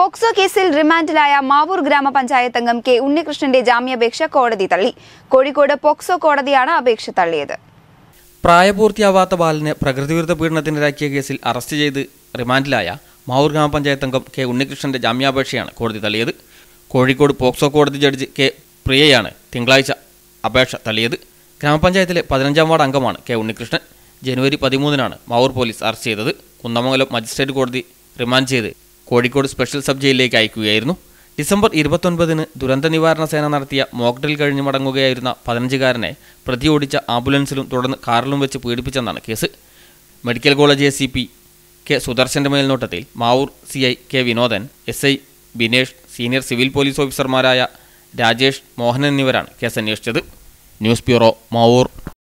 POCSO കേസിൽ റിമാൻഡിലായ മാവൂർ ഗ്രാമപഞ്ചായത്ത് അംഗം കെ ഉണ്ണികൃഷ്ണന്റെ ജാമ്യാപേക്ഷ കോടതി തള്ളി കോഴിക്കോട് പോക്സോ കോടതിയാണ് അപേക്ഷ തള്ളിയത് പ്രായപൂർത്തിയാവാത്ത പ്രകൃതി വിരുദ്ധ പീഡനത്തിനിരാക്കിയ കേസിൽ അറസ്റ്റ് ചെയ്ത് റിമാൻഡിലായ മാവൂർ ഗ്രാമപഞ്ചായത്ത് അംഗം കെ ഉണ്ണികൃഷ്ണന്റെ ജാമ്യാപേക്ഷയാണ് കോടതി തള്ളിയത് കോഴിക്കോട് പോക്സോ കോടതി ജഡ്ജി കെ പ്രിയയാണ് തിങ്കളാഴ്ച അപേക്ഷ തള്ളിയത് ഗ്രാമപഞ്ചായത്തിലെ പതിനഞ്ചാം വാർഡ് അംഗമാണ് കെ ഉണ്ണികൃഷ്ണൻ ജനുവരി പതിമൂന്നിനാണ് മാവൂർ പോലീസ് അറസ്റ്റ് ചെയ്തത് കുന്നമംഗലം മജിസ്ട്രേറ്റ് കോടതി റിമാൻഡ് ചെയ്ത് കോഴിക്കോട് സ്പെഷ്യൽ സബ് ജയിലിലേക്ക് അയക്കുകയായിരുന്നു ഡിസംബർ ഇരുപത്തൊൻപതിന് ദുരന്ത നിവാരണ സേന നടത്തിയ മോക്ഡ്രിൽ കഴിഞ്ഞ് മടങ്ങുകയായിരുന്ന പതിനഞ്ചുകാരനെ പ്രതി ഓടിച്ച ആംബുലൻസിലും തുടർന്ന് കാറിലും വെച്ച് പീഡിപ്പിച്ചെന്നാണ് case medical college A C P K സുദർശൻ്റെ മേൽനോട്ടത്തിൽ Mavoor C I K Vinodan S I Binesh senior civil police ഓഫീസർമാരായ രാജേഷ് മോഹൻ എന്നിവരാണ് കേസ് അന്വേഷിച്ചത് ന്യൂസ് ബ്യൂറോ മാവൂർ